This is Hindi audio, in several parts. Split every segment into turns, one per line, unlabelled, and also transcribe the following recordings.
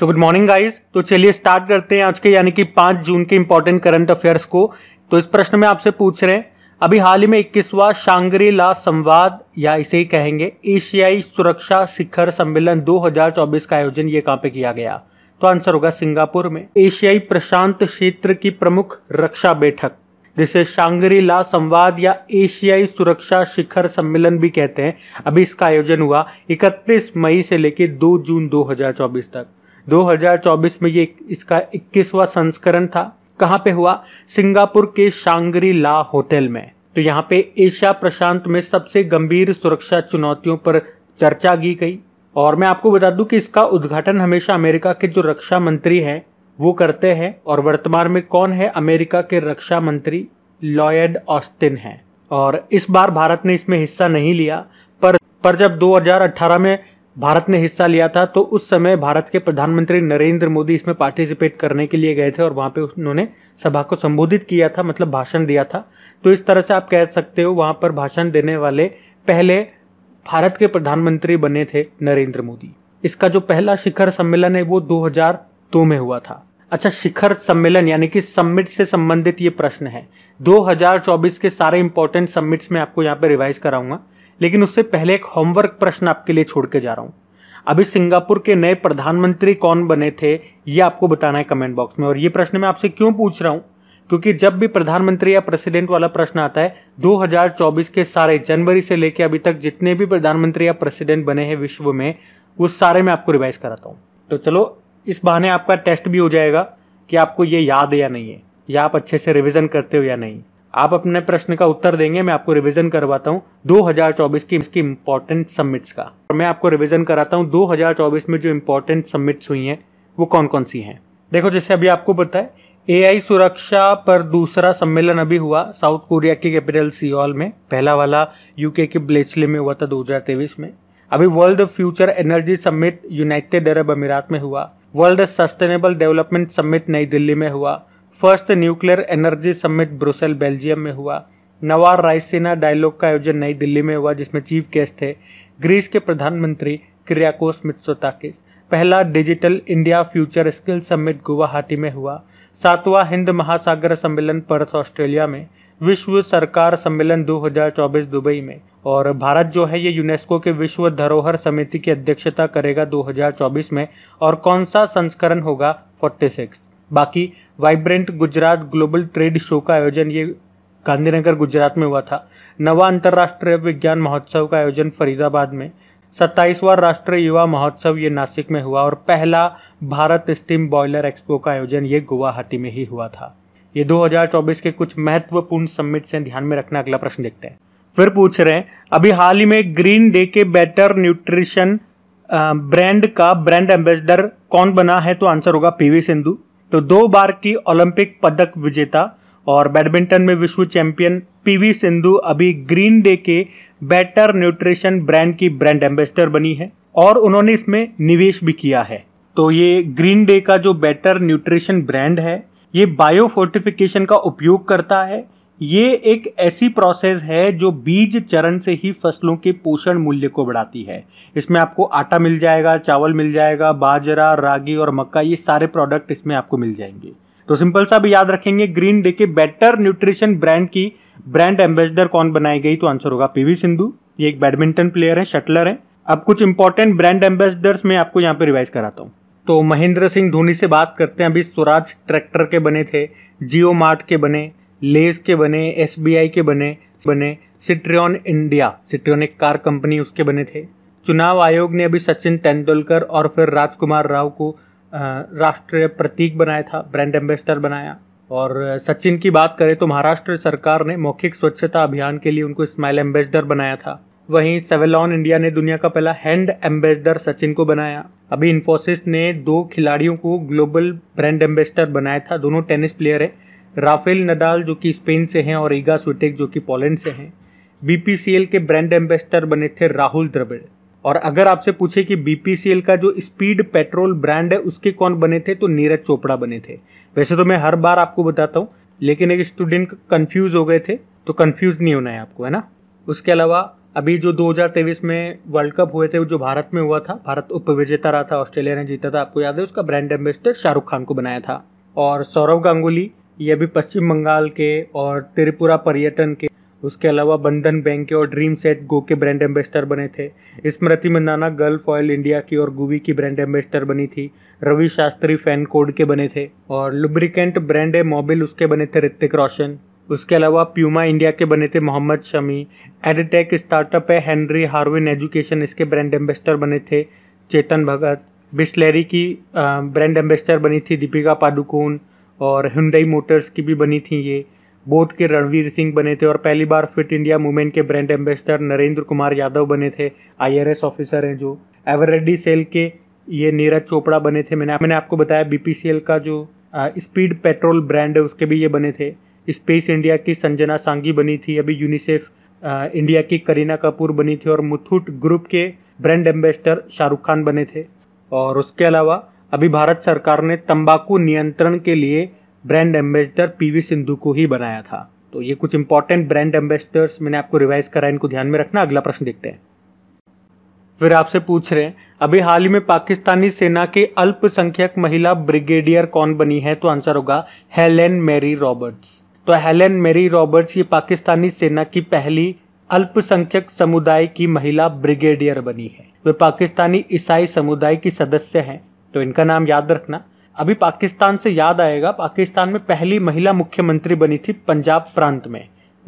सो गुड मॉर्निंग गाइज तो चलिए स्टार्ट करते हैं आज के यानी कि पांच जून के इंपॉर्टेंट करंट अफेयर्स को तो इस प्रश्न में आपसे पूछ रहे हैं अभी हाल ही में इक्कीसवा शांगरी ला संवाद या इसे ही कहेंगे एशियाई सुरक्षा शिखर सम्मेलन 2024 का आयोजन ये कहाँ पे किया गया तो आंसर होगा सिंगापुर में एशियाई प्रशांत क्षेत्र की प्रमुख रक्षा बैठक जिसे शांगरी ला संवाद या एशियाई सुरक्षा शिखर सम्मेलन भी कहते हैं अभी इसका आयोजन हुआ 31 मई से लेकर 2 जून 2024 तक 2024 में ये इसका 21वां संस्करण था कहाँ पे हुआ सिंगापुर के शांगरी ला होटल में तो यहाँ पे एशिया प्रशांत में सबसे गंभीर सुरक्षा चुनौतियों पर चर्चा की गई और मैं आपको बता दूं कि इसका उद्घाटन हमेशा अमेरिका के जो रक्षा मंत्री हैं वो करते हैं और वर्तमान में कौन है अमेरिका के रक्षा मंत्री लॉयड ऑस्टिन है और इस बार भारत ने इसमें हिस्सा नहीं लिया पर पर जब 2018 में भारत ने हिस्सा लिया था तो उस समय भारत के प्रधानमंत्री नरेंद्र मोदी इसमें पार्टिसिपेट करने के लिए गए थे और वहाँ पे उन्होंने सभा को संबोधित किया था मतलब भाषण दिया था तो इस तरह से आप कह सकते हो वहाँ पर भाषण देने वाले पहले भारत के प्रधानमंत्री बने थे नरेंद्र मोदी इसका जो पहला शिखर सम्मेलन है वो 2002 में हुआ था अच्छा शिखर सम्मेलन यानी कि सम्मिट से संबंधित ये प्रश्न है 2024 के सारे इंपॉर्टेंट सम्मिट्स में आपको यहाँ पे रिवाइज कराऊंगा लेकिन उससे पहले एक होमवर्क प्रश्न आपके लिए छोड़ के जा रहा हूं अभी सिंगापुर के नए प्रधानमंत्री कौन बने थे ये आपको बताना है कमेंट बॉक्स में और ये प्रश्न मैं आपसे क्यों पूछ रहा हूँ क्योंकि जब भी प्रधानमंत्री या प्रेसिडेंट वाला प्रश्न आता है 2024 के सारे जनवरी से लेकर अभी तक जितने भी प्रधानमंत्री या प्रेसिडेंट बने हैं विश्व में वो सारे मैं आपको रिवाइज कराता हूँ तो चलो इस बहाने आपका टेस्ट भी हो जाएगा कि आपको ये याद है या नहीं है या आप अच्छे से रिविजन करते हो या नहीं आप अपने प्रश्न का उत्तर देंगे मैं आपको रिवीजन करवाता हूँ 2024 की इसकी इम्पोर्टेंट सबमिट्स का और मैं आपको रिवीजन कराता हूँ 2024 में जो इम्पोर्टेंट सबमिट्स हुई हैं वो कौन कौन सी हैं देखो जैसे अभी आपको पता है सुरक्षा पर दूसरा सम्मेलन अभी हुआ साउथ कोरिया की कैपिटल सियोल में पहला वाला यूके के ब्लेचले में हुआ था दो में अभी World Future Energy Summit United Arab Emirates में हुआ वर्ल्ड सस्टेनेबल डेवलपमेंट समिट नई दिल्ली में हुआ first nuclear energy summit Brussels Belgium में हुआ नवार रायसेना डायलॉग का आयोजन नई दिल्ली में हुआ जिसमें चीफ गेस्ट थे ग्रीस के प्रधानमंत्री क्रियाकोस मित्सोताकिस पहला Digital India Future Skill Summit Guwahati में हुआ सातवां हिंद महासागर सम्मेलन पर्थ ऑस्ट्रेलिया में विश्व सरकार सम्मेलन 2024 दुबई में और भारत जो है ये यूनेस्को के विश्व धरोहर समिति की अध्यक्षता करेगा 2024 में और कौन सा संस्करण होगा 46 बाकी Vibrant Gujarat Global Trade Show का आयोजन ये गांधीनगर गुजरात में हुआ था नवा अंतर्राष्ट्रीय विज्ञान महोत्सव का आयोजन फरीदाबाद में सत्ताईसवां राष्ट्रीय युवा महोत्सव ये नासिक में हुआ और पहला भारत स्टीम बॉयलर एक्सपो का आयोजन ये गुवाहाटी में ही हुआ था ये 2024 के कुछ महत्वपूर्ण समिट से ध्यान में रखना अगला प्रश्न देखते हैं फिर पूछ रहे हैं अभी हाल ही में ग्रीन डे के बेटर न्यूट्रिशन ब्रांड का ब्रांड एम्बेसडर कौन बना है तो आंसर होगा पीवी सिंधु तो दो बार की ओलंपिक पदक विजेता और बैडमिंटन में विश्व चैंपियन पीवी सिंधु अभी ग्रीन डे के बेटर न्यूट्रिशन ब्रांड की ब्रांड एम्बेसडर बनी है और उन्होंने इसमें निवेश भी किया है तो ये ग्रीन डे का जो बेटर न्यूट्रिशन ब्रांड है ये बायो फोर्टिफिकेशन का उपयोग करता है ये एक ऐसी प्रोसेस है जो बीज चरण से ही फसलों के पोषण मूल्य को बढ़ाती है इसमें आपको आटा मिल जाएगा चावल मिल जाएगा बाजरा रागी और मक्का ये सारे प्रोडक्ट इसमें आपको मिल जाएंगे तो सिंपल सा भी याद रखेंगे ग्रीन डे के बेटर न्यूट्रिशन ब्रांड की ब्रांड एम्बेसडर कौन बनाई गई तो आंसर होगा पीवी सिंधु ये एक बैडमिंटन प्लेयर है शटलर है अब कुछ इंपॉर्टेंट ब्रांड एम्बेसडर्स में आपको यहाँ पे रिवाइज कराता हूँ तो महेंद्र सिंह धोनी से बात करते हैं अभी स्वराज ट्रैक्टर के बने थे जियो मार्ट के बने लेस के बने एस के बने बने सिट्रियन इंडिया सिट्रियन एक कार कंपनी उसके बने थे चुनाव आयोग ने अभी सचिन तेंदुलकर और फिर राजकुमार राव को राष्ट्रीय प्रतीक बनाया था ब्रांड एम्बेसडर बनाया और सचिन की बात करें तो महाराष्ट्र सरकार ने मौखिक स्वच्छता अभियान के लिए उनको स्माइल एम्बेसडर बनाया था वहीं सेवेलॉन इंडिया ने दुनिया का पहला हैंड एम्बेसडर सचिन को बनाया अभी इन्फोसिस ने दो खिलाड़ियों को ग्लोबल ब्रांड एम्बेसडर बनाया था दोनों टेनिस प्लेयर है राफेल नडाल जो कि स्पेन से हैं और ईगा स्विटेक जो कि पोलैंड से हैं बीपीसीएल के ब्रांड एम्बेसडर बने थे राहुल द्रविड़ और अगर आपसे पूछे कि बीपीसीएल का जो स्पीड पेट्रोल ब्रांड है उसके कौन बने थे तो नीरज चोपड़ा बने थे वैसे तो मैं हर बार आपको बताता हूँ लेकिन एक स्टूडेंट कन्फ्यूज हो गए थे तो कन्फ्यूज नहीं होना है आपको है ना उसके अलावा अभी जो 2023 में वर्ल्ड कप हुए थे जो भारत में हुआ था भारत विजेता रहा था ऑस्ट्रेलिया ने जीता था आपको याद है उसका ब्रांड एम्बेसडर शाहरुख खान को बनाया था और सौरव गांगुली ये भी पश्चिम बंगाल के और त्रिपुरा पर्यटन के उसके अलावा बंधन बैंक के और ड्रीम सेट गो के ब्रांड एम्बेसडर बने थे Smriti Mandhana Gulf Oil India की और गुवी की ब्रांड एम्बेसडर बनी थी रवि शास्त्री फैन कोड के बने थे और लुब्रिकेंट ब्रांड है मोबिल उसके बने थे ऋतिक रोशन उसके अलावा प्यूमा इंडिया के बने थे मोहम्मद शमी एडटेक स्टार्टअप है हेनरी हार्विन एजुकेशन इसके ब्रांड एम्बेसडर बने थे चेतन भगत बिस्लेरी की ब्रांड एम्बेसडर बनी थी दीपिका पादुकोण और हुंडई मोटर्स की भी बनी थी ये बोट के रणवीर सिंह बने थे और पहली बार फिट इंडिया मूवमेंट के ब्रांड एम्बेसडर नरेंद्र कुमार यादव बने थे आईआरएस ऑफिसर हैं जो एवरेडी सेल के ये नीरज चोपड़ा बने थे मैंने मैंने आपको बताया बीपीसीएल का जो स्पीड पेट्रोल ब्रांड है उसके भी ये बने थे स्पेस इंडिया की संजना सांगी बनी थी अभी यूनिसेफ इंडिया की करीना कपूर बनी थी और मुथूट ग्रुप के ब्रांड एम्बेसडर शाहरुख खान बने थे और उसके अलावा अभी भारत सरकार ने तंबाकू नियंत्रण के लिए ब्रांड एम्बेसडर पीवी सिंधु को ही बनाया था तो ये कुछ इंपॉर्टेंट ब्रांड एम्बेसडर्स मैंने आपको रिवाइज करा इनको ध्यान में रखना अगला प्रश्न देखते हैं फिर आपसे पूछ रहे हैं अभी हाल ही में पाकिस्तानी सेना के अल्पसंख्यक महिला ब्रिगेडियर कौन बनी है तो आंसर होगा हेलेन मेरी रॉबर्ट्स तो हेलेन मेरी रॉबर्ट्स ये पाकिस्तानी सेना की पहली अल्पसंख्यक समुदाय की महिला ब्रिगेडियर बनी है वे पाकिस्तानी ईसाई समुदाय की सदस्य हैं तो इनका नाम याद रखना अभी पाकिस्तान से याद आएगा पाकिस्तान में पहली महिला मुख्यमंत्री बनी थी पंजाब प्रांत में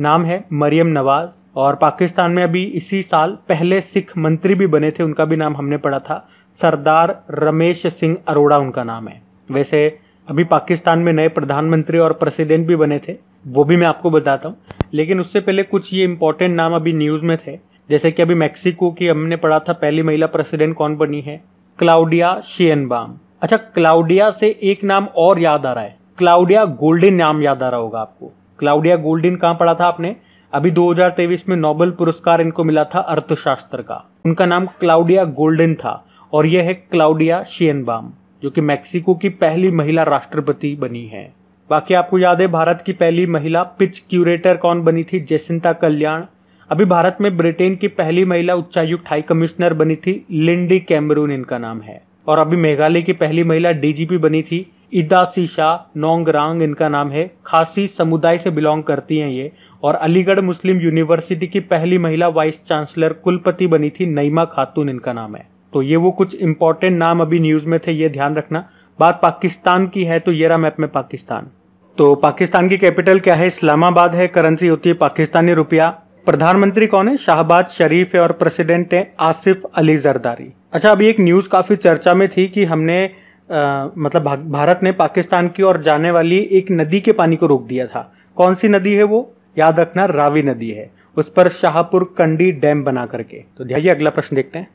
नाम है मरियम नवाज और पाकिस्तान में अभी इसी साल पहले सिख मंत्री भी बने थे उनका भी नाम हमने पढ़ा था सरदार रमेश सिंह अरोड़ा उनका नाम है वैसे अभी पाकिस्तान में नए प्रधानमंत्री और प्रेसिडेंट भी बने थे वो भी मैं आपको बताता हूँ लेकिन उससे पहले कुछ ये इंपॉर्टेंट नाम अभी न्यूज़ में थे जैसे कि अभी मैक्सिको की हमने पढ़ा था पहली महिला प्रेसिडेंट कौन बनी है क्लाउडिया शेनबाम अच्छा क्लाउडिया से एक नाम और याद आ रहा है क्लाउडिया गोल्डन नाम याद आ रहा होगा आपको क्लाउडिया गोल्डन कहाँ पढ़ा था आपने अभी 2023 में नोबेल पुरस्कार इनको मिला था अर्थशास्त्र का उनका नाम क्लाउडिया गोल्डन था और यह है क्लाउडिया शेनबाम जो कि मैक्सिको की पहली महिला राष्ट्रपति बनी है बाकी आपको याद है भारत की पहली महिला पिच क्यूरेटर कौन बनी थी जैसिंता कल्याण अभी भारत में ब्रिटेन की पहली महिला उच्चायुक्त हाई कमिश्नर बनी थी लिंडी कैमरून इनका नाम है और अभी मेघालय की पहली महिला डीजीपी बनी थी इदा सीशा नोंगरांग इनका नाम है खासी समुदाय से बिलोंग करती हैं ये और अलीगढ़ मुस्लिम यूनिवर्सिटी की पहली महिला वाइस चांसलर कुलपति बनी थी नईमा खातून इनका नाम है तो ये वो कुछ इंपॉर्टेंट नाम अभी न्यूज में थे ये ध्यान रखना बात पाकिस्तान की है तो येरा मैप में पाकिस्तान तो पाकिस्तान की कैपिटल क्या है इस्लामाबाद है करेंसी होती है पाकिस्तानी रुपया प्रधानमंत्री कौन है शाहबाज शरीफ है और प्रेसिडेंट है आसिफ अली जरदारी अच्छा अभी एक न्यूज़ काफ़ी चर्चा में थी कि हमने आ, मतलब भारत ने पाकिस्तान की ओर जाने वाली एक नदी के पानी को रोक दिया था कौन सी नदी है वो याद रखना रावी नदी है उस पर शाहपुर कंडी डैम बना करके तो ध्याइए अगला प्रश्न देखते हैं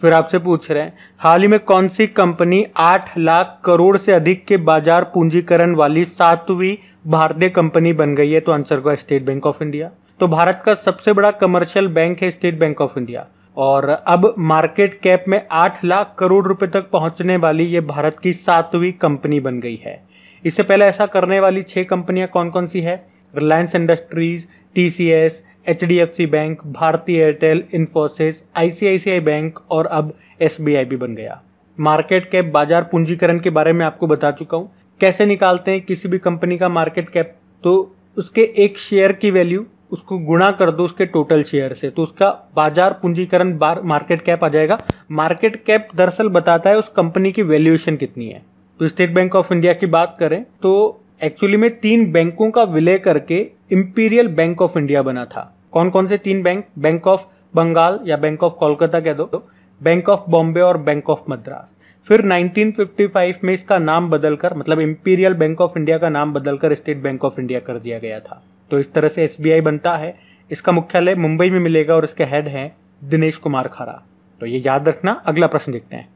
फिर आपसे पूछ रहे हैं हाल ही में कौन सी कंपनी आठ लाख करोड़ से अधिक के बाजार पूंजीकरण वाली सातवीं भारतीय कंपनी बन गई है तो आंसर होगा स्टेट बैंक ऑफ इंडिया तो भारत का सबसे बड़ा कमर्शियल बैंक है स्टेट बैंक ऑफ इंडिया और अब मार्केट कैप में आठ लाख करोड़ रुपए तक पहुंचने वाली ये भारत की सातवीं कंपनी बन गई है इससे पहले ऐसा करने वाली छह कंपनियां कौन कौन सी है Reliance Industries T C S H D F C bank Bharti Airtel Infosys ICICI bank और अब एस बी आई भी बन गया मार्केट कैप बाजार पूंजीकरण के बारे में आपको बता चुका हूँ कैसे निकालते हैं किसी भी कंपनी का मार्केट कैप तो उसके एक शेयर की वैल्यू उसको गुणा कर दो उसके टोटल शेयर से तो उसका बाजार पूंजीकरण बार मार्केट कैप आ जाएगा मार्केट कैप दरअसल बताता है उस कंपनी की वैल्यूएशन कितनी है तो स्टेट बैंक ऑफ इंडिया की बात करें तो एक्चुअली में तीन बैंकों का विलय करके इम्पीरियल बैंक ऑफ इंडिया बना था कौन कौन से तीन बैंक बैंक ऑफ बंगाल या बैंक ऑफ कोलकाता कह दो बैंक ऑफ बॉम्बे और बैंक ऑफ मद्रास फिर 1955 में इसका नाम बदलकर मतलब इंपीरियल बैंक ऑफ इंडिया का नाम बदलकर स्टेट बैंक ऑफ इंडिया कर दिया गया था तो इस तरह से एस बनता है इसका मुख्यालय मुंबई में मिलेगा और इसके हेड हैं दिनेश कुमार खरा तो ये याद रखना अगला प्रश्न देखते हैं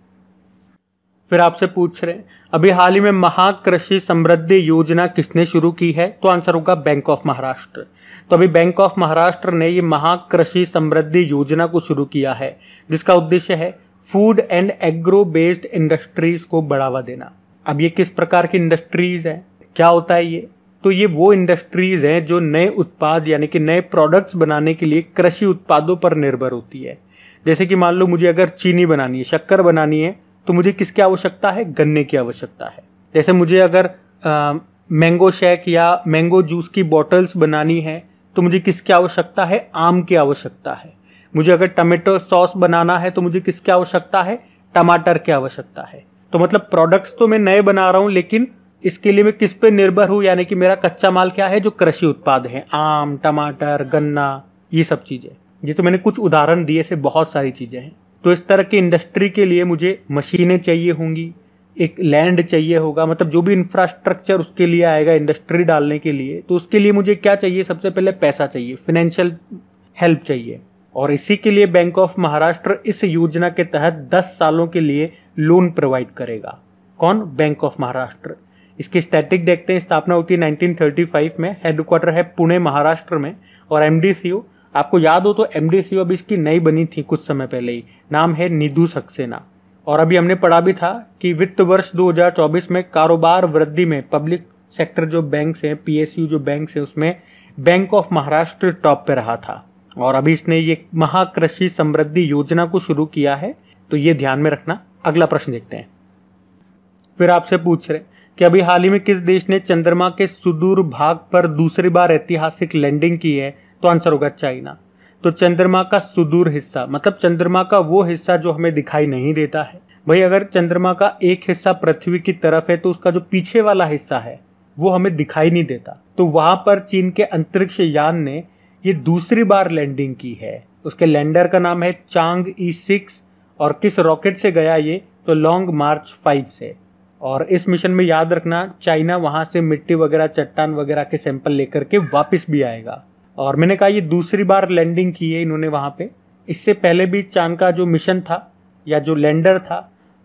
फिर आपसे पूछ रहे अभी हाल ही में महाकृषि समृद्धि योजना किसने शुरू की है तो आंसर होगा बैंक ऑफ महाराष्ट्र तो अभी बैंक ऑफ महाराष्ट्र ने ये महाकृषि समृद्धि योजना को शुरू किया है जिसका उद्देश्य है food and agro based industries को बढ़ावा देना अब ये किस प्रकार की इंडस्ट्रीज है क्या होता है ये तो ये वो इंडस्ट्रीज हैं जो नए उत्पाद यानी कि नए प्रोडक्ट्स बनाने के लिए कृषि उत्पादों पर निर्भर होती है जैसे कि मान लो मुझे अगर चीनी बनानी है शक्कर बनानी है तो मुझे किसकी आवश्यकता है गन्ने की आवश्यकता है जैसे मुझे अगर मैंगो शेक या मैंगो जूस की बॉटल्स बनानी है तो मुझे किसकी आवश्यकता है आम की आवश्यकता है मुझे अगर टमेटो सॉस बनाना है तो मुझे किसकी आवश्यकता है टमाटर की आवश्यकता है तो मतलब प्रोडक्ट्स तो मैं नए बना रहा हूँ लेकिन इसके लिए मैं किस पे निर्भर हूँ यानी कि मेरा कच्चा माल क्या है जो कृषि उत्पाद है आम टमाटर गन्ना ये सब चीज़ें ये तो मैंने कुछ उदाहरण दिए से बहुत सारी चीज़ें हैं तो इस तरह की इंडस्ट्री के लिए मुझे मशीनें चाहिए होंगी एक लैंड चाहिए होगा मतलब जो भी इंफ्रास्ट्रक्चर उसके लिए आएगा इंडस्ट्री डालने के लिए तो उसके लिए मुझे क्या चाहिए सबसे पहले पैसा चाहिए फाइनेंशियल हेल्प चाहिए और इसी के लिए बैंक ऑफ महाराष्ट्र इस योजना के तहत 10 सालों के लिए लोन प्रोवाइड करेगा कौन बैंक ऑफ महाराष्ट्र इसकी स्टैटिक देखते हैं स्थापना होती है 1935 में हेडक्वार्टर है पुणे महाराष्ट्र में और एम आपको याद हो तो एम अभी इसकी नई बनी थी कुछ समय पहले ही नाम है निधु सक्सेना और अभी हमने पढ़ा भी था कि वित्त वर्ष 2024 में कारोबार वृद्धि में पब्लिक सेक्टर जो बैंक हैं पीएसयू जो बैंक है उसमें बैंक ऑफ महाराष्ट्र टॉप पे रहा था और अभी इसने ये महाकृषि समृद्धि योजना को शुरू किया है तो ये ध्यान में रखना अगला प्रश्न देखते हैं फिर आपसे पूछ रहे कि अभी हाल ही में किस देश ने चंद्रमा के सुदूर भाग पर दूसरी बार ऐतिहासिक लैंडिंग की है तो आंसर होगा चाइना तो चंद्रमा का सुदूर हिस्सा मतलब चंद्रमा का वो हिस्सा जो हमें दिखाई नहीं देता है भाई अगर चंद्रमा का एक हिस्सा पृथ्वी की तरफ है तो उसका जो पीछे वाला हिस्सा है वो हमें दिखाई नहीं देता तो वहां पर चीन के अंतरिक्ष यान ने ये दूसरी बार लैंडिंग की है उसके लैंडर का नाम है चांग ई e सिक्स और किस रॉकेट से गया ये तो लॉन्ग मार्च फाइव से और इस मिशन में याद रखना चाइना वहाँ से मिट्टी वगैरह चट्टान वगैरह के सैंपल लेकर के वापस भी आएगा और मैंने कहा ये दूसरी बार लैंडिंग की है इन्होंने वहाँ पे इससे पहले भी चांद का जो मिशन था या जो लैंडर था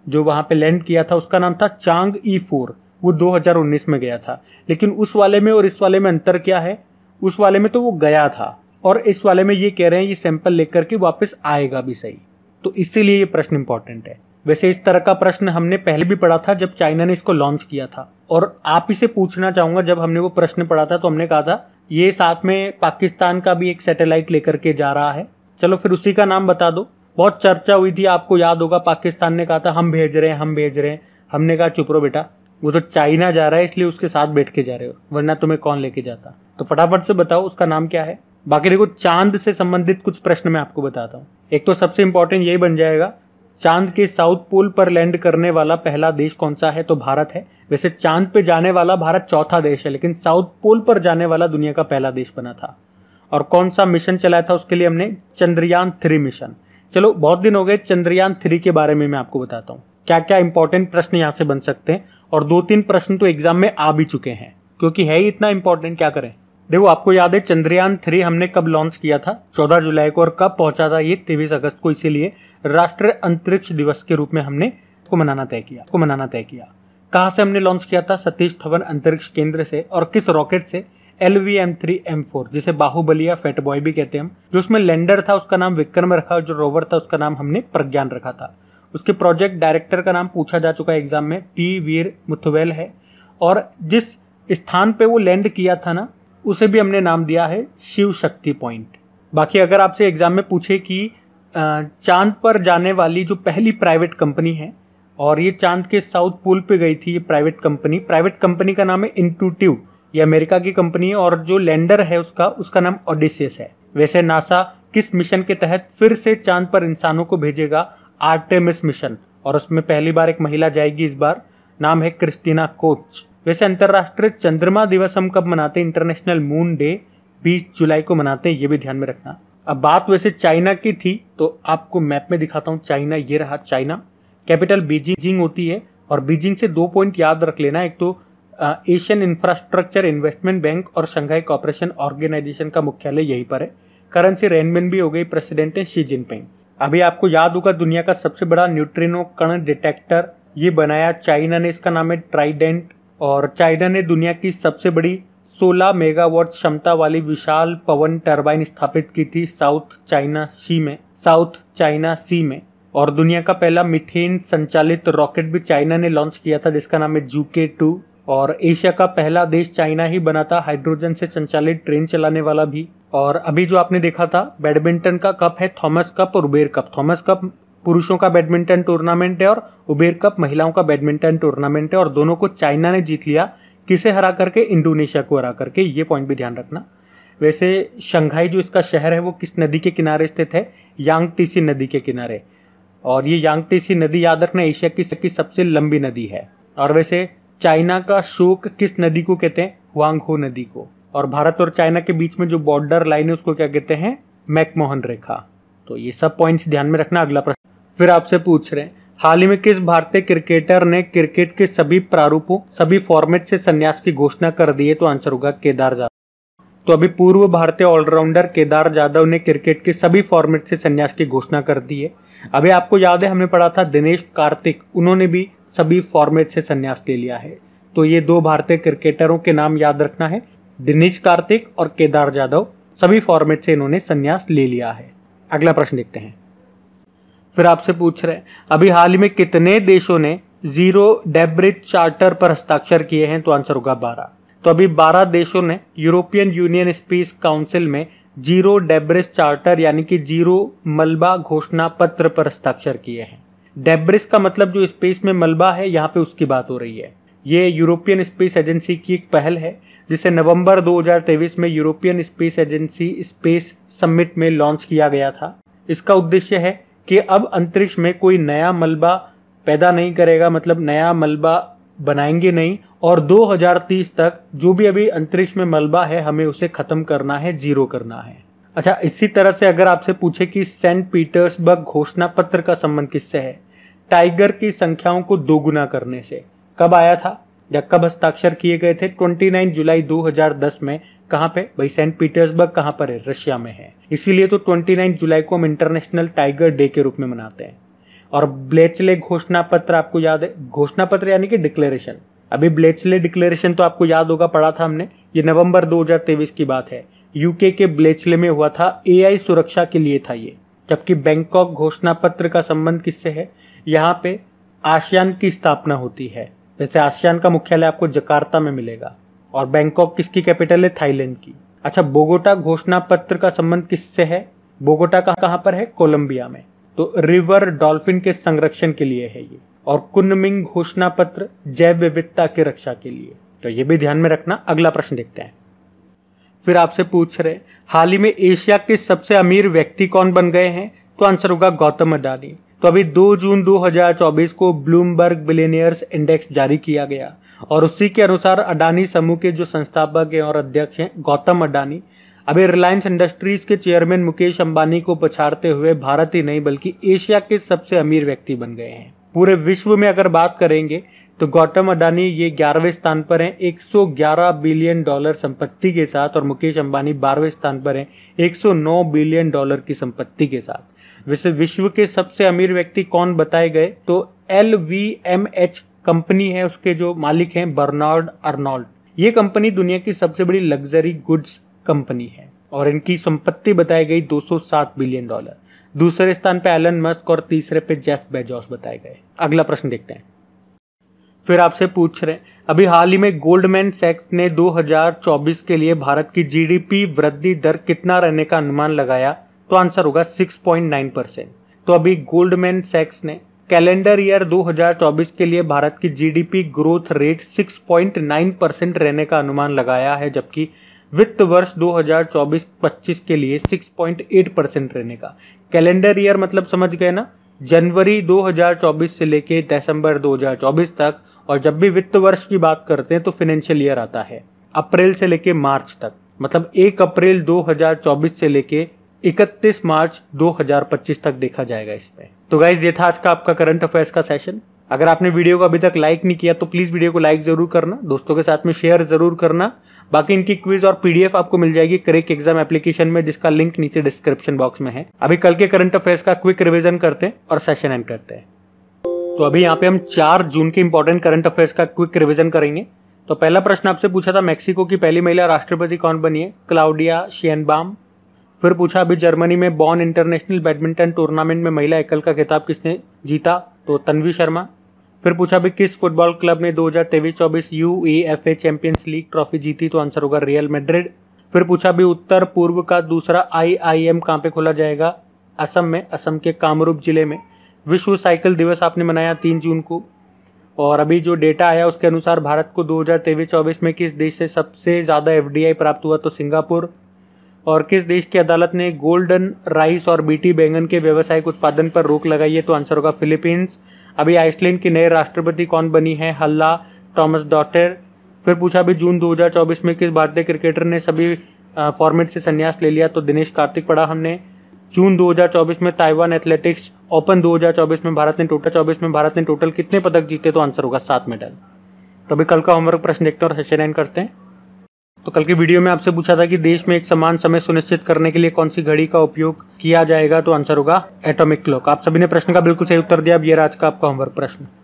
जो वहाँ पे लैंड किया था उसका नाम था चांग ई e फोर वो 2019 में गया था लेकिन उस वाले में और इस वाले में अंतर क्या है उस वाले में तो वो गया था और इस वाले में ये कह रहे हैं ये सैंपल लेकर के वापस आएगा भी सही तो इसीलिए ये प्रश्न इंपॉर्टेंट है वैसे इस तरह का प्रश्न हमने पहले भी पढ़ा था जब चाइना ने इसको लॉन्च किया था और आप इसे पूछना चाहूंगा जब हमने वो प्रश्न पढ़ा था तो हमने कहा था ये साथ में पाकिस्तान का भी एक सैटेलाइट लेकर के जा रहा है चलो फिर उसी का नाम बता दो बहुत चर्चा हुई थी आपको याद होगा पाकिस्तान ने कहा था हम भेज रहे हैं हम भेज रहे हैं हमने कहा चुप रो बेटा वो तो चाइना जा रहा है इसलिए उसके साथ बैठ के जा रहे हो वरना तुम्हें कौन लेके जाता तो फटाफट से बताओ उसका नाम क्या है बाकी देखो चांद से संबंधित कुछ प्रश्न मैं आपको बताता हूँ एक तो सबसे इंपॉर्टेंट यही बन जाएगा चांद के साउथ पोल पर लैंड करने वाला पहला देश कौन सा है तो भारत है वैसे चांद पे जाने वाला भारत चौथा देश है लेकिन साउथ पोल पर जाने वाला दुनिया का पहला देश बना था और कौन सा मिशन चलाया था उसके लिए हमने चंद्रयान थ्री मिशन चलो बहुत दिन हो गए चंद्रयान थ्री के बारे में मैं आपको बताता हूँ क्या क्या इंपॉर्टेंट प्रश्न यहाँ से बन सकते हैं और दो तीन प्रश्न तो एग्जाम में आ भी चुके हैं क्योंकि है ही इतना इंपॉर्टेंट क्या करें देखो आपको याद है चंद्रयान थ्री हमने कब लॉन्च किया था चौदह जुलाई को और कब पहुंचा था ये तेईस अगस्त को इसीलिए राष्ट्रीय अंतरिक्ष दिवस के रूप में हमने को मनाना तय किया को मनाना तय किया कहा से हमने लॉन्च किया था सतीश धवन अंतरिक्ष केंद्र से और किस रॉकेट से L V M three M four जिसे बाहुबली या फैट बॉय भी कहते हैं हम जो उसमें लैंडर था उसका नाम विक्रम रखा और जो रोवर था उसका नाम हमने प्रज्ञान रखा था उसके प्रोजेक्ट डायरेक्टर का नाम पूछा जा चुका है एग्जाम में पी वीर मुथवेल है और जिस स्थान पे वो लैंड किया था ना उसे भी हमने नाम दिया है शिव शक्ति पॉइंट बाकी अगर आपसे एग्जाम में पूछे कि चांद पर जाने वाली जो पहली प्राइवेट कंपनी है और ये चांद के साउथ पुल पे गई थी ये प्राइवेट कंपनी प्राइवेट कंपनी का नाम है इंटूटिव ये अमेरिका की कंपनी है और जो लैंडर है उसका उसका नाम ओडिसियस है वैसे नासा किस मिशन के तहत फिर से चांद पर इंसानों को भेजेगा आर्टेमिस मिशन और उसमें पहली बार एक महिला जाएगी इस बार नाम है क्रिस्टीना कोच वैसे अंतर्राष्ट्रीय चंद्रमा दिवस हम कब मनाते हैं इंटरनेशनल मून डे 20 जुलाई को मनाते हैं ये भी ध्यान में रखना अब बात वैसे चाइना की थी तो आपको मैप में दिखाता हूँ चाइना ये रहा चाइना कैपिटल बीजिंग होती है और बीजिंग से दो पॉइंट याद रख लेना एक तो एशियन इंफ्रास्ट्रक्चर इन्वेस्टमेंट बैंक और शंघाई कॉपरेशन ऑर्गेनाइजेशन का मुख्यालय यहीं पर है करेंसी रेनमेन भी हो गई प्रेसिडेंट है शी जिनपिंग अभी आपको याद होगा दुनिया का सबसे बड़ा न्यूट्रिनो कण डिटेक्टर ये बनाया चाइना ने इसका नाम है ट्राइडेंट और चाइना ने दुनिया की सबसे बड़ी 16 मेगावाट क्षमता वाली विशाल पवन टरबाइन स्थापित की थी साउथ चाइना सी में साउथ चाइना सी में और दुनिया का पहला मिथेन संचालित रॉकेट भी चाइना ने लॉन्च किया था जिसका नाम है जूके टू और एशिया का पहला देश चाइना ही बना था हाइड्रोजन से संचालित ट्रेन चलाने वाला भी और अभी जो आपने देखा था बैडमिंटन का कप है थॉमस कप और उबेर कप थॉमस कप पुरुषों का बैडमिंटन टूर्नामेंट है और उबेर कप महिलाओं का बैडमिंटन टूर्नामेंट है और दोनों को चाइना ने जीत लिया किसे हरा करके इंडोनेशिया को हरा करके ये पॉइंट भी ध्यान रखना वैसे शंघाई जो इसका शहर है वो किस नदी के किनारे स्थित है यांग टीसी नदी के किनारे और ये यांग टीसी नदी याद रखना एशिया की सबसे लंबी नदी है और वैसे चाइना का शोक किस नदी को कहते हैं हुआंगहो नदी को और भारत और चाइना के बीच में जो बॉर्डर लाइन है उसको क्या कहते हैं मैकमोहन रेखा तो ये सब पॉइंट्स ध्यान में रखना अगला प्रश्न फिर आपसे पूछ रहे हैं हाल ही में किस भारतीय क्रिकेटर ने क्रिकेट के सभी प्रारूपों सभी फॉर्मेट से संन्यास की घोषणा कर दी है तो आंसर होगा केदार जाधव तो अभी पूर्व भारतीय ऑलराउंडर केदार जाधव ने क्रिकेट के सभी फॉर्मेट से संन्यास की घोषणा कर दी है अभी आपको याद है हमने पढ़ा था दिनेश कार्तिक उन्होंने भी सभी फॉर्मेट से संन्यास ले लिया है तो ये दो भारतीय क्रिकेटरों के नाम याद रखना है दिनेश कार्तिक और केदार जाधव सभी फॉर्मेट से इन्होंने संन्यास ले लिया है अगला प्रश्न देखते हैं फिर आपसे पूछ रहे हैं अभी हाल ही में कितने देशों ने जीरो डेब्रिज चार्टर पर हस्ताक्षर किए हैं तो आंसर होगा बारह तो अभी बारह देशों ने यूरोपियन यूनियन स्पेस काउंसिल में जीरो डेब्रिज चार्टर यानी कि जीरो मलबा घोषणा पत्र पर हस्ताक्षर किए हैं डेब्रिस का मतलब जो स्पेस में मलबा है यहाँ पे उसकी बात हो रही है ये यूरोपियन स्पेस एजेंसी की एक पहल है जिसे नवंबर 2023 में European Space Agency space summit में लॉन्च किया गया था इसका उद्देश्य है कि अब अंतरिक्ष में कोई नया मलबा पैदा नहीं करेगा मतलब नया मलबा बनाएंगे नहीं और 2030 तक जो भी अभी अंतरिक्ष में मलबा है हमें उसे ख़त्म करना है जीरो करना है अच्छा इसी तरह से अगर आपसे पूछे कि सेंट पीटर्सबर्ग घोषणा पत्र का संबंध किससे है टाइगर की संख्याओं को दोगुना करने से कब आया था या कब हस्ताक्षर किए गए थे 29 जुलाई 2010 में कहां पे भाई सेंट पीटर्सबर्ग कहाँ पर है रशिया में है इसीलिए तो 29 जुलाई को हम इंटरनेशनल टाइगर डे के रूप में मनाते हैं और ब्लेचले घोषणा पत्र आपको याद है घोषणा पत्र यानी कि डिक्लेरेशन अभी ब्लेचले डिक्लेरेशन तो आपको याद होगा पढ़ा था हमने ये नवंबर 2023 की बात है यूके के ब्लेचले में हुआ था एआई सुरक्षा के लिए था ये जबकि बैंकॉक घोषणा पत्र का संबंध किससे है यहाँ पे आसियान की स्थापना होती है जैसे आसियान का मुख्यालय आपको जकार्ता में मिलेगा और बैंकॉक किसकी कैपिटल है थाईलैंड की अच्छा बोगोटा घोषणा पत्र का संबंध किससे है बोगोटा का कहाँ पर है कोलंबिया में तो रिवर डॉल्फिन के संरक्षण के लिए है ये और कुनमिंग घोषणा पत्र जैव विविधता की रक्षा के लिए तो ये भी ध्यान में रखना अगला प्रश्न देखते हैं फिर आपसे पूछ रहे हाल ही में एशिया के सबसे अमीर व्यक्ति कौन बन गए हैं तो आंसर होगा गौतम अडानी तो अभी 2 जून 2024 को ब्लूमबर्ग बिलेनियर्स इंडेक्स जारी किया गया और उसी के अनुसार अडानी समूह के जो संस्थापक हैं और अध्यक्ष हैं गौतम अडानी अभी रिलायंस इंडस्ट्रीज के चेयरमैन मुकेश अंबानी को पछाड़ते हुए भारत ही नहीं बल्कि एशिया के सबसे अमीर व्यक्ति बन गए हैं पूरे विश्व में अगर बात करेंगे तो गौतम अडानी ये ग्यारहवें स्थान पर हैं 111 बिलियन डॉलर संपत्ति के साथ और मुकेश अंबानी बारहवें स्थान पर हैं 109 बिलियन डॉलर की संपत्ति के साथ वैसे विश्व के सबसे अमीर व्यक्ति कौन बताए गए तो L V M H company है उसके जो मालिक हैं बर्नार्ड अर्नोल्ड ये कंपनी दुनिया की सबसे बड़ी लग्जरी गुड्स कंपनी है और इनकी संपत्ति बताई गई 207 बिलियन डॉलर दूसरे स्थान पे एलन मस्क और तीसरे पे जेफ बेजोस बताए गए अगला प्रश्न देखते हैं फिर आपसे पूछ रहे हैं अभी हाल ही में गोल्डमैन सेक्स ने 2024 के लिए भारत की जीडीपी वृद्धि दर कितना रहने का अनुमान लगाया तो आंसर होगा 6.9 परसेंट तो अभी गोल्डमैन सेक्स ने कैलेंडर ईयर 2024 के लिए भारत की जीडीपी ग्रोथ रेट 6.9 परसेंट रहने का अनुमान लगाया है जबकि वित्त वर्ष 2024-25 के लिए 6.8 परसेंट रहने का कैलेंडर ईयर मतलब समझ गए ना जनवरी 2024 से लेके दिसंबर 2024 तक और जब भी वित्त वर्ष की बात करते हैं तो फाइनेंशियल ईयर आता है अप्रैल से लेके मार्च तक मतलब 1 अप्रैल 2024 से लेके 31 मार्च 2025 तक देखा जाएगा इसमें तो गाइज ये था आज का आपका करंट अफेयर्स का सेशन अगर आपने वीडियो को अभी तक लाइक नहीं किया तो प्लीज वीडियो को लाइक जरूर करना दोस्तों के साथ में शेयर जरूर करना बाकी इनकी क्विज और पीडीएफ आपको मिल जाएगी क्रेक एग्जाम एप्लीकेशन में जिसका लिंक नीचे डिस्क्रिप्शन बॉक्स में है अभी कल के करंट अफेयर्स का क्विक रिविजन करते हैं और सेशन एंड करते हैं तो अभी यहाँ पे हम चार जून के इंपॉर्टेंट करंट अफेयर्स का क्विक रिविजन करेंगे तो पहला प्रश्न आपसे पूछा था मेक्सिको की पहली महिला राष्ट्रपति कौन बनी है क्लाउडिया शियनबाम फिर पूछा अभी जर्मनी में बॉर्न इंटरनेशनल बैडमिंटन टूर्नामेंट में महिला एकल का खिताब किसने जीता तो तन्वी शर्मा फिर पूछा भी किस फुटबॉल क्लब ने दो हजार चौबीस U E F A champions league trophy जीती तो आंसर होगा रियल मेड्रिड फिर पूछा भी उत्तर पूर्व का दूसरा आई आई एम कहाँ पे खोला जाएगा असम में असम के कामरूप जिले में विश्व साइकिल दिवस आपने मनाया तीन जून को और अभी जो डेटा आया उसके अनुसार भारत को 2023-24 में किस देश से सबसे ज़्यादा एफ प्राप्त हुआ तो सिंगापुर और किस देश की अदालत ने गोल्डन राइस और बीटी बैंगन के व्यावसायिक उत्पादन पर रोक लगाई है तो आंसर होगा फिलीपींस अभी आइसलैंड की नए राष्ट्रपति कौन बनी है हल्ला टॉमस डॉटर फिर पूछा भी जून 2024 में किस भारतीय क्रिकेटर ने सभी फॉर्मेट से संन्यास ले लिया तो दिनेश कार्तिक पढ़ा हमने जून 2024 में ताइवान एथलेटिक्स ओपन 2024 में भारत ने टोटल चौबीस में भारत ने टोटल कितने पदक जीते तो आंसर होगा सात मेडल तो अभी कल का होमवर्क प्रश्न देखते हैं और सेशन एंड करते हैं तो कल की वीडियो में आपसे पूछा था कि देश में एक समान समय सुनिश्चित करने के लिए कौन सी घड़ी का उपयोग किया जाएगा तो आंसर होगा एटॉमिक क्लॉक आप सभी ने प्रश्न का बिल्कुल सही उत्तर दिया अब ये आज का आपका होमवर्क प्रश्न